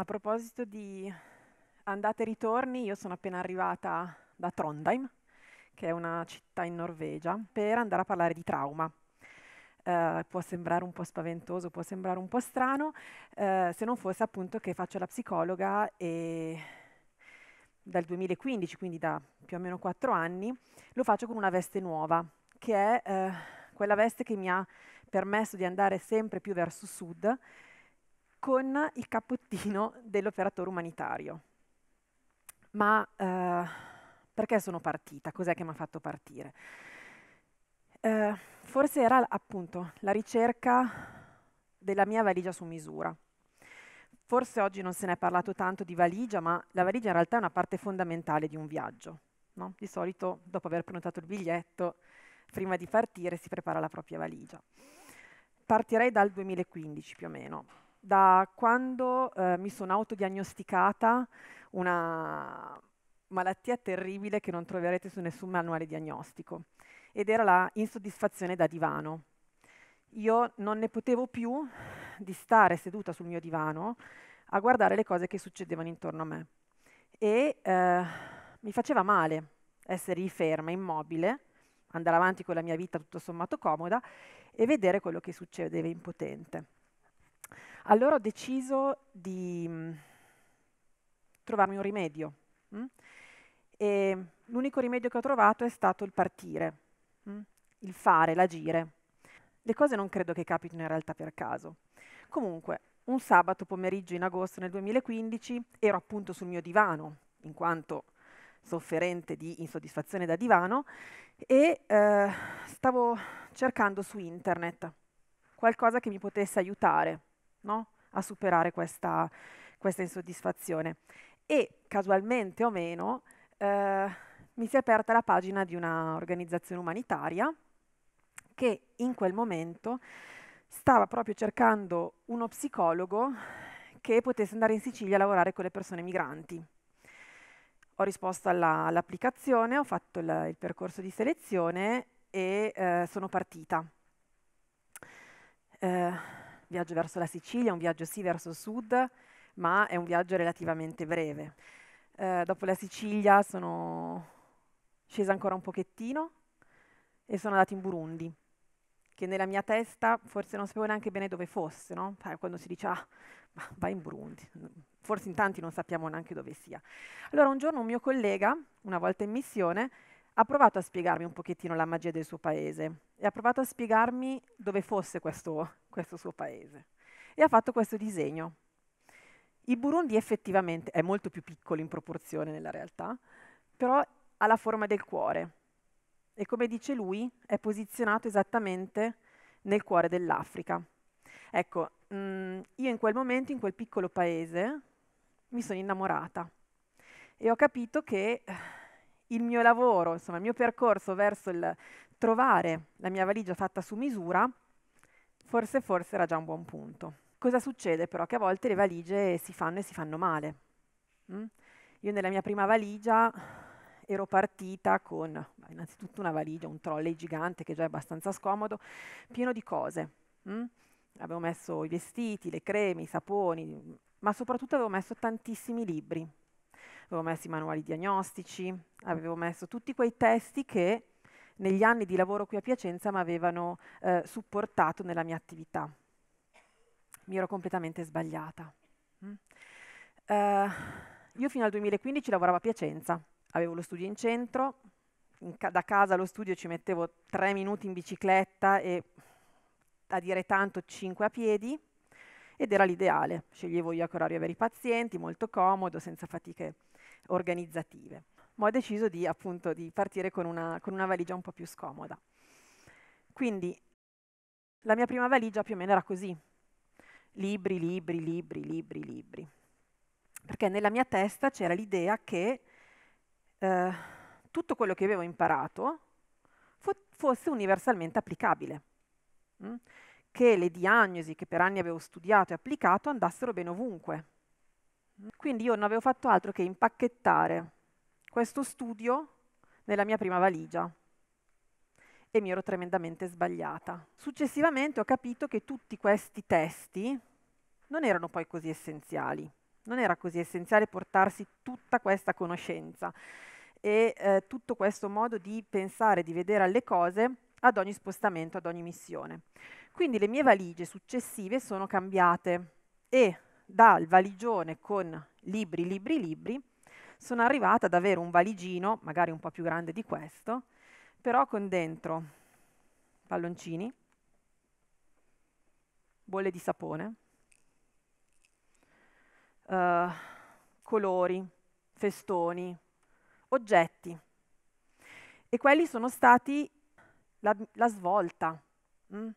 A proposito di andate e ritorni, io sono appena arrivata da Trondheim, che è una città in Norvegia, per andare a parlare di trauma. Uh, può sembrare un po' spaventoso, può sembrare un po' strano, uh, se non fosse appunto che faccio la psicologa e dal 2015, quindi da più o meno quattro anni, lo faccio con una veste nuova, che è uh, quella veste che mi ha permesso di andare sempre più verso sud con il cappottino dell'operatore umanitario. Ma eh, perché sono partita? Cos'è che mi ha fatto partire? Eh, forse era appunto la ricerca della mia valigia su misura. Forse oggi non se ne è parlato tanto di valigia, ma la valigia in realtà è una parte fondamentale di un viaggio. No? Di solito, dopo aver prenotato il biglietto, prima di partire si prepara la propria valigia. Partirei dal 2015 più o meno da quando eh, mi sono autodiagnosticata una malattia terribile che non troverete su nessun manuale diagnostico ed era la insoddisfazione da divano. Io non ne potevo più di stare seduta sul mio divano a guardare le cose che succedevano intorno a me e eh, mi faceva male essere ferma, immobile, andare avanti con la mia vita tutto sommato comoda e vedere quello che succedeva impotente. Allora ho deciso di mm, trovarmi un rimedio. Mm? E l'unico rimedio che ho trovato è stato il partire, mm? il fare, l'agire. Le cose non credo che capitino in realtà per caso. Comunque, un sabato pomeriggio in agosto nel 2015 ero appunto sul mio divano, in quanto sofferente di insoddisfazione da divano, e eh, stavo cercando su internet qualcosa che mi potesse aiutare no? a superare questa, questa, insoddisfazione. E casualmente o meno eh, mi si è aperta la pagina di un'organizzazione umanitaria che in quel momento stava proprio cercando uno psicologo che potesse andare in Sicilia a lavorare con le persone migranti. Ho risposto all'applicazione, ho fatto il, il, percorso di selezione e eh, sono partita. Eh, viaggio verso la Sicilia, un viaggio sì verso sud, ma è un viaggio relativamente breve. Eh, dopo la Sicilia sono scesa ancora un pochettino e sono andata in Burundi, che nella mia testa forse non sapevo neanche bene dove fosse, no? Cioè, quando si dice ah, vai in Burundi, forse in tanti non sappiamo neanche dove sia. Allora un giorno un mio collega, una volta in missione, ha provato a spiegarmi un pochettino la magia del suo paese e ha provato a spiegarmi dove fosse questo, questo suo paese. E ha fatto questo disegno. Il Burundi effettivamente è molto più piccolo in proporzione nella realtà, però ha la forma del cuore e come dice lui è posizionato esattamente nel cuore dell'Africa. Ecco, mh, mm, io in quel momento, in quel piccolo paese, mi sono innamorata e ho capito che il mio lavoro, insomma il mio percorso verso il trovare la mia valigia fatta su misura, forse forse era già un buon punto. Cosa succede però? Che a volte le valigie si fanno e si fanno male. Mm? Io nella mia prima valigia ero partita con innanzitutto una valigia, un trolley gigante che già è abbastanza scomodo, pieno di cose. Mm? Avevo messo i vestiti, le creme, i saponi, ma soprattutto avevo messo tantissimi libri, avevo messo i manuali diagnostici, avevo messo tutti quei testi che negli anni di lavoro qui a Piacenza mi avevano eh, supportato nella mia attività. Mi ero completamente sbagliata. Mm. Uh, io fino al 2015 lavoravo a Piacenza, avevo lo studio in centro, in ca da casa allo studio ci mettevo tre minuti in bicicletta e a dire tanto cinque a piedi ed era l'ideale. Sceglievo io a che orario avere i pazienti, molto comodo, senza fatiche organizzative. Ma ho deciso di, appunto, di partire con una, con una valigia un po' più scomoda. Quindi la mia prima valigia più o meno era così. Libri, libri, libri, libri, libri. Perché nella mia testa c'era l'idea che eh, tutto quello che avevo imparato fo fosse universalmente applicabile. Mm? Che le diagnosi che per anni avevo studiato e applicato andassero bene ovunque quindi io non avevo fatto altro che impacchettare questo studio nella mia prima valigia e mi ero tremendamente sbagliata. Successivamente ho capito che tutti questi testi non erano poi così essenziali, non era così essenziale portarsi tutta questa conoscenza e eh, tutto questo modo di pensare, di vedere alle cose ad ogni spostamento, ad ogni missione. Quindi le mie valigie successive sono cambiate e dal valigione con libri, libri, libri, sono arrivata ad avere un valigino, magari un po' più grande di questo, però con dentro palloncini, bolle di sapone, uh, colori, festoni, oggetti. E quelli sono stati la, la svolta mh, mm,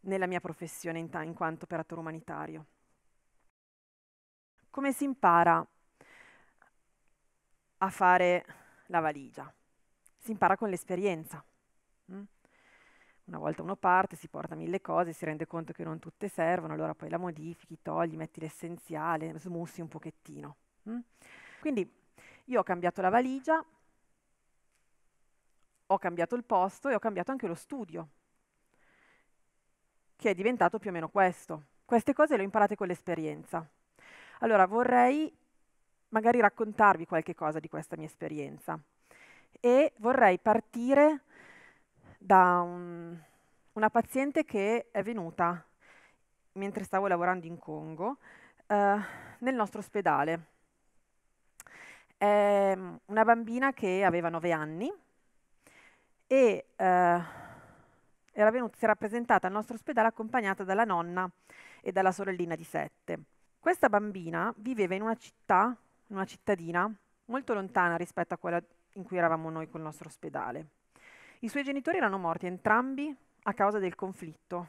nella mia professione in, in quanto operatore umanitario come si impara a fare la valigia? Si impara con l'esperienza. Mm? Una volta uno parte, si porta mille cose, si rende conto che non tutte servono, allora poi la modifichi, togli, metti l'essenziale, smussi un pochettino. Mm? Quindi io ho cambiato la valigia, ho cambiato il posto e ho cambiato anche lo studio, che è diventato più o meno questo. Queste cose le ho imparate con l'esperienza. Allora vorrei magari raccontarvi qualche cosa di questa mia esperienza e vorrei partire da un, una paziente che è venuta mentre stavo lavorando in Congo eh, nel nostro ospedale. È mm, una bambina che aveva 9 anni e eh, era venuta, si era presentata al nostro ospedale accompagnata dalla nonna e dalla sorellina di 7. Questa bambina viveva in una città, in una cittadina, molto lontana rispetto a quella in cui eravamo noi col nostro ospedale. I suoi genitori erano morti entrambi a causa del conflitto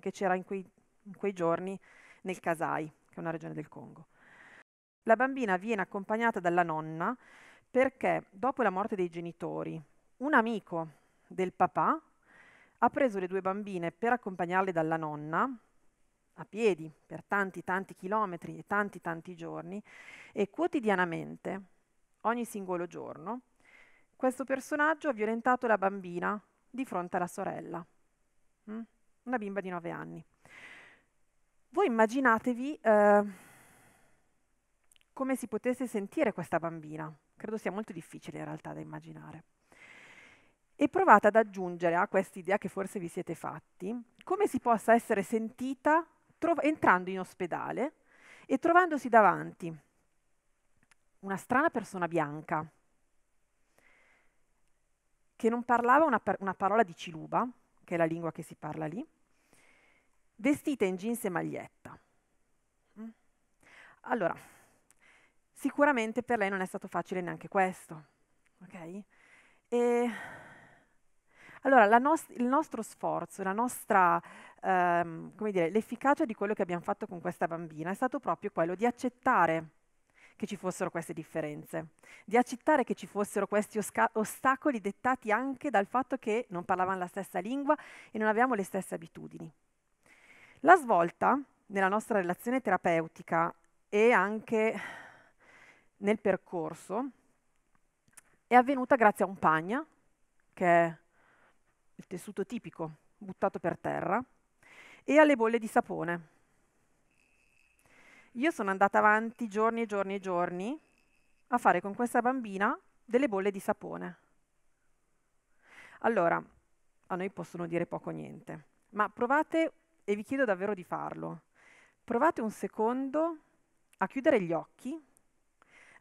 che c'era in quei, in quei giorni nel Kasai, che è una regione del Congo. La bambina viene accompagnata dalla nonna perché dopo la morte dei genitori, un amico del papà ha preso le due bambine per accompagnarle dalla nonna a piedi per tanti tanti chilometri e tanti tanti giorni e quotidianamente, ogni singolo giorno, questo personaggio ha violentato la bambina di fronte alla sorella, mm? una bimba di 9 anni. Voi immaginatevi eh, come si potesse sentire questa bambina, credo sia molto difficile in realtà da immaginare. E provate ad aggiungere a quest'idea che forse vi siete fatti, come si possa essere sentita entrando in ospedale e trovandosi davanti una strana persona bianca che non parlava una, par una parola di ciluba, che è la lingua che si parla lì, vestita in jeans e maglietta. Mm? Allora, sicuramente per lei non è stato facile neanche questo, ok? E allora, nost- il nostro sforzo, la nostra, ehm, come dire, l'efficacia di quello che abbiamo fatto con questa bambina è stato proprio quello di accettare che ci fossero queste differenze, di accettare che ci fossero questi osca- ostacoli dettati anche dal fatto che non parlavamo la stessa lingua e non avevamo le stesse abitudini. La svolta nella nostra relazione terapeutica e anche nel percorso è avvenuta grazie a un pagna, che è il tessuto tipico buttato per terra, e alle bolle di sapone. Io sono andata avanti giorni e giorni e giorni a fare con questa bambina delle bolle di sapone. Allora, a noi possono dire poco o niente, ma provate, e vi chiedo davvero di farlo, provate un secondo a chiudere gli occhi,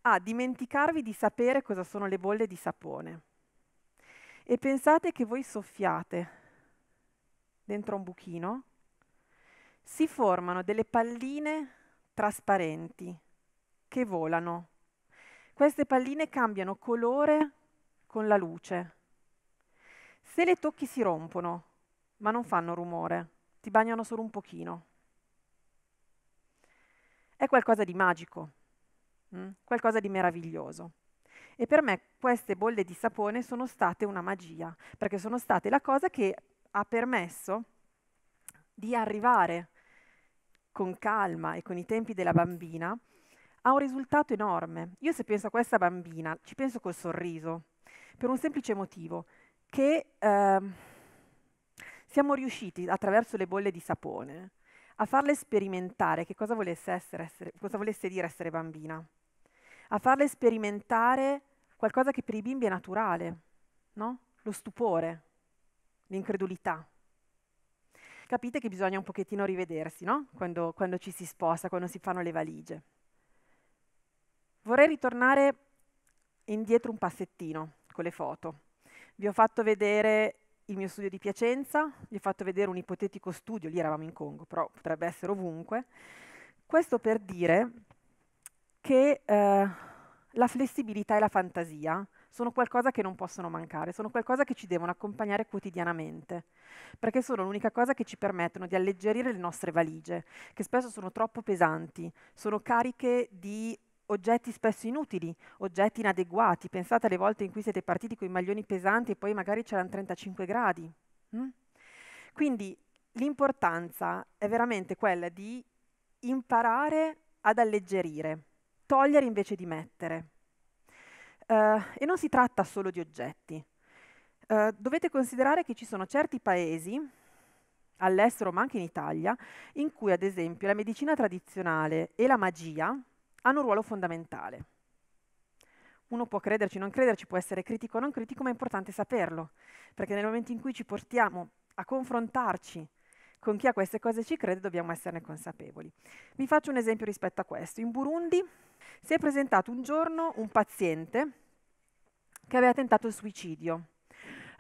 a dimenticarvi di sapere cosa sono le bolle di sapone e pensate che voi soffiate dentro un buchino, si formano delle palline trasparenti che volano. Queste palline cambiano colore con la luce. Se le tocchi si rompono, ma non fanno rumore, ti bagnano solo un pochino. È qualcosa di magico, mh? Mm? qualcosa di meraviglioso. E per me queste bolle di sapone sono state una magia, perché sono state la cosa che ha permesso di arrivare con calma e con i tempi della bambina a un risultato enorme. Io se penso a questa bambina, ci penso col sorriso, per un semplice motivo, che eh, siamo riusciti attraverso le bolle di sapone a farle sperimentare che cosa volesse, essere, essere, cosa volesse dire essere bambina, a farle sperimentare qualcosa che per i bimbi è naturale, no? lo stupore, l'incredulità. Capite che bisogna un pochettino rivedersi no? quando, quando ci si sposta, quando si fanno le valigie. Vorrei ritornare indietro un passettino con le foto. Vi ho fatto vedere il mio studio di Piacenza, vi ho fatto vedere un ipotetico studio, lì eravamo in Congo, però potrebbe essere ovunque. Questo per dire che eh, la flessibilità e la fantasia sono qualcosa che non possono mancare, sono qualcosa che ci devono accompagnare quotidianamente, perché sono l'unica cosa che ci permettono di alleggerire le nostre valigie, che spesso sono troppo pesanti, sono cariche di oggetti spesso inutili, oggetti inadeguati. Pensate alle volte in cui siete partiti con i maglioni pesanti e poi magari c'erano 35 gradi. Mm? Quindi l'importanza è veramente quella di imparare ad alleggerire togliere invece di mettere. Uh, e non si tratta solo di oggetti. Uh, dovete considerare che ci sono certi paesi, all'estero ma anche in Italia, in cui ad esempio la medicina tradizionale e la magia hanno un ruolo fondamentale. Uno può crederci, o non crederci, può essere critico o non critico, ma è importante saperlo, perché nel momento in cui ci portiamo a confrontarci con chi a queste cose ci crede, dobbiamo esserne consapevoli. Vi faccio un esempio rispetto a questo. In Burundi si è presentato un giorno un paziente che aveva tentato il suicidio.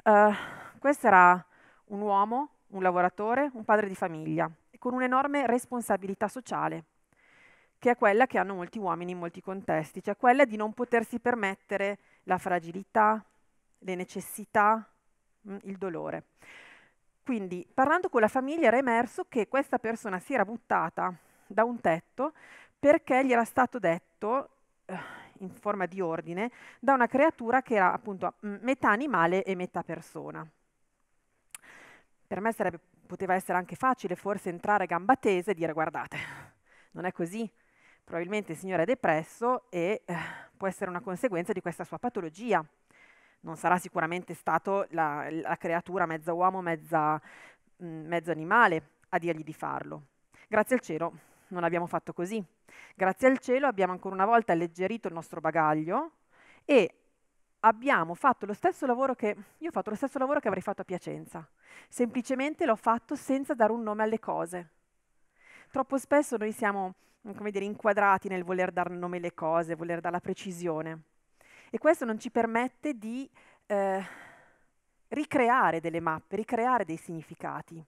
Uh, questo era un uomo, un lavoratore, un padre di famiglia, con un'enorme responsabilità sociale, che è quella che hanno molti uomini in molti contesti, cioè quella di non potersi permettere la fragilità, le necessità, mm, il dolore. Quindi, parlando con la famiglia, era emerso che questa persona si era buttata da un tetto perché gli era stato detto oggetto eh, in forma di ordine da una creatura che era appunto metà animale e metà persona. Per me sarebbe, poteva essere anche facile forse entrare a gamba tesa e dire guardate, non è così, probabilmente il signore è depresso e eh, può essere una conseguenza di questa sua patologia. Non sarà sicuramente stato la, la creatura mezza uomo, mezza, mh, mm, mezzo animale a dirgli di farlo. Grazie al cielo non abbiamo fatto così. Grazie al cielo abbiamo ancora una volta alleggerito il nostro bagaglio e abbiamo fatto lo stesso lavoro che io ho fatto lo stesso lavoro che avrei fatto a Piacenza. Semplicemente l'ho fatto senza dare un nome alle cose. Troppo spesso noi siamo, come dire, inquadrati nel voler dare nome alle cose, voler dare la precisione. E questo non ci permette di eh, ricreare delle mappe, ricreare dei significati.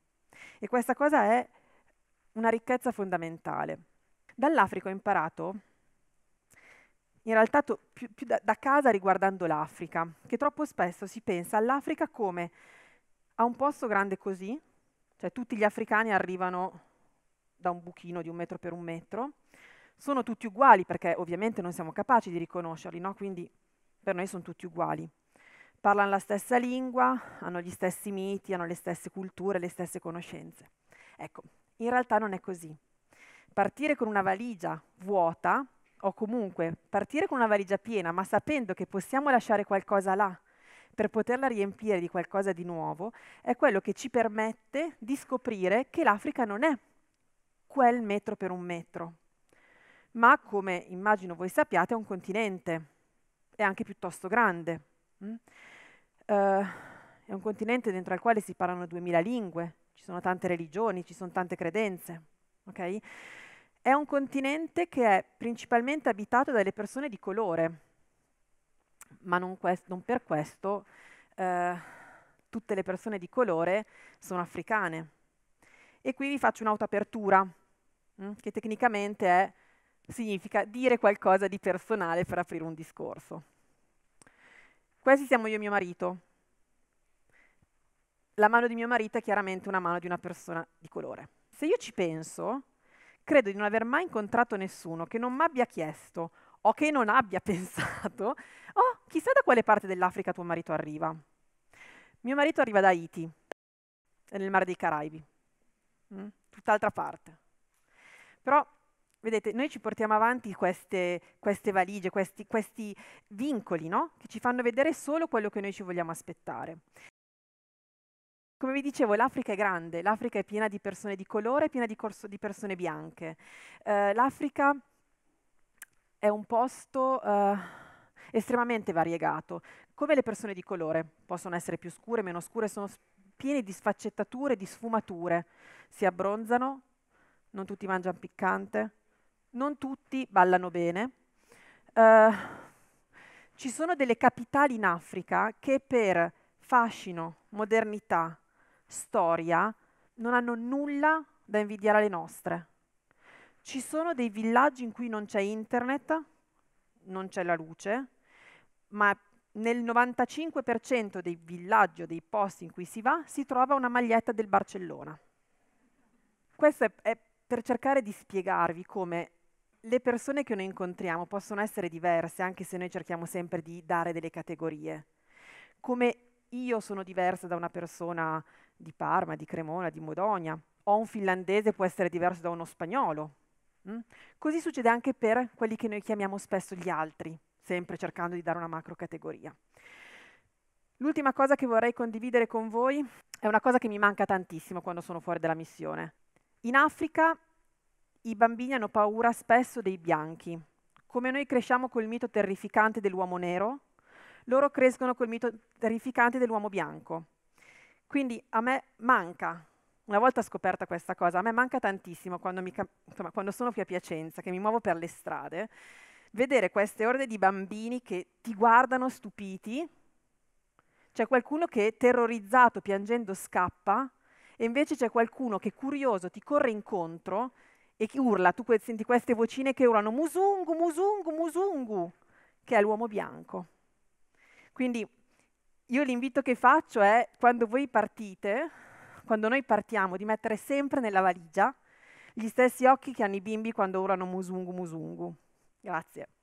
E questa cosa è una ricchezza fondamentale. Dall'Africa ho imparato, in realtà to, più, più da, da casa riguardando l'Africa, che troppo spesso si pensa all'Africa come a un posto grande così, cioè tutti gli africani arrivano da un buchino di un metro per un metro, sono tutti uguali perché ovviamente non siamo capaci di riconoscerli, no? quindi per noi sono tutti uguali. Parlano la stessa lingua, hanno gli stessi miti, hanno le stesse culture, le stesse conoscenze. Ecco, in realtà non è così. Partire con una valigia vuota o comunque partire con una valigia piena ma sapendo che possiamo lasciare qualcosa là per poterla riempire di qualcosa di nuovo è quello che ci permette di scoprire che l'Africa non è quel metro per un metro, ma come immagino voi sappiate è un continente, è anche piuttosto grande. Mm? Uh, è un continente dentro al quale si parlano 2000 lingue, ci sono tante religioni, ci sono tante credenze. Okay? È un continente che è principalmente abitato dalle persone di colore, ma non, quest- non per questo eh, tutte le persone di colore sono africane. E qui vi faccio un'autoapertura, mh, mm, che tecnicamente è, significa dire qualcosa di personale per aprire un discorso. Questi siamo io e mio marito, la mano di mio marito è chiaramente una mano di una persona di colore. Se io ci penso, credo di non aver mai incontrato nessuno che non mi abbia chiesto o che non abbia pensato, oh, chissà da quale parte dell'Africa tuo marito arriva. Mio marito arriva da Haiti, nel mare dei Caraibi, mm? tutt'altra parte. Però, vedete, noi ci portiamo avanti queste, queste valigie, questi, questi vincoli, no? Che ci fanno vedere solo quello che noi ci vogliamo aspettare. Come vi dicevo, l'Africa è grande, l'Africa è piena di persone di colore, piena di, corso, di persone bianche. Eh, L'Africa è un posto eh, estremamente variegato, come le persone di colore, possono essere più scure, meno scure, sono piene di sfaccettature, di sfumature, si abbronzano, non tutti mangiano piccante, non tutti ballano bene. Eh, ci sono delle capitali in Africa che per fascino, modernità, storia non hanno nulla da invidiare alle nostre. Ci sono dei villaggi in cui non c'è internet, non c'è la luce, ma nel 95% dei villaggi o dei posti in cui si va si trova una maglietta del Barcellona. Questo è, è per cercare di spiegarvi come le persone che noi incontriamo possono essere diverse, anche se noi cerchiamo sempre di dare delle categorie. Come io sono diversa da una persona di Parma, di Cremona, di Modogna, o un finlandese può essere diverso da uno spagnolo. Mm? Così succede anche per quelli che noi chiamiamo spesso gli altri, sempre cercando di dare una macrocategoria. L'ultima cosa che vorrei condividere con voi è una cosa che mi manca tantissimo quando sono fuori dalla missione. In Africa i bambini hanno paura spesso dei bianchi. Come noi cresciamo col mito terrificante dell'uomo nero, loro crescono col mito terrificante dell'uomo bianco. Quindi a me manca, una volta scoperta questa cosa, a me manca tantissimo quando, mi, insomma, quando sono qui a Piacenza, che mi muovo per le strade, vedere queste orde di bambini che ti guardano stupiti, c'è qualcuno che terrorizzato, piangendo, scappa, e invece c'è qualcuno che curioso ti corre incontro e che urla, tu que- senti queste vocine che urlano Musungu, Musungu, Musungu, che è l'uomo bianco. Quindi io l'invito che faccio è quando voi partite, quando noi partiamo, di mettere sempre nella valigia gli stessi occhi che hanno i bimbi quando urlano musungu musungu. Grazie.